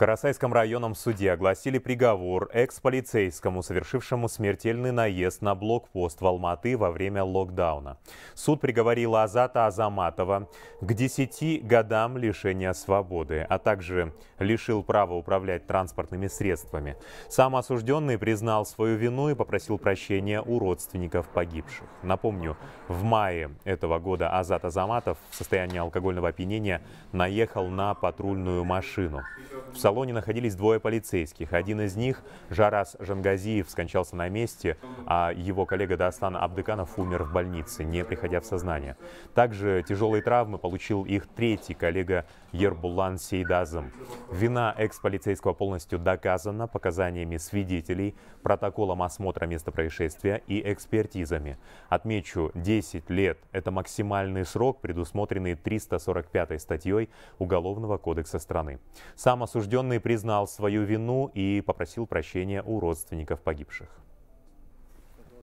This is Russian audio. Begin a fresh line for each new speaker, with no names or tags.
Карасайском районном суде огласили приговор экс-полицейскому, совершившему смертельный наезд на блокпост в Алматы во время локдауна. Суд приговорил Азата Азаматова к 10 годам лишения свободы, а также лишил права управлять транспортными средствами. Сам осужденный признал свою вину и попросил прощения у родственников погибших. Напомню, в мае этого года Азат Азаматов в состоянии алкогольного опьянения наехал на патрульную машину. В салоне находились двое полицейских. Один из них, Жарас Жангазиев, скончался на месте, а его коллега Дастан Абдыканов умер в больнице, не приходя в сознание. Также тяжелые травмы получил их третий коллега Ербулан Сейдазом. Вина экс-полицейского полностью доказана показаниями свидетелей, протоколом осмотра места происшествия и экспертизами. Отмечу, 10 лет – это максимальный срок, предусмотренный 345 статьей Уголовного кодекса страны. Сам осужденный признал свою вину и попросил прощения у родственников погибших.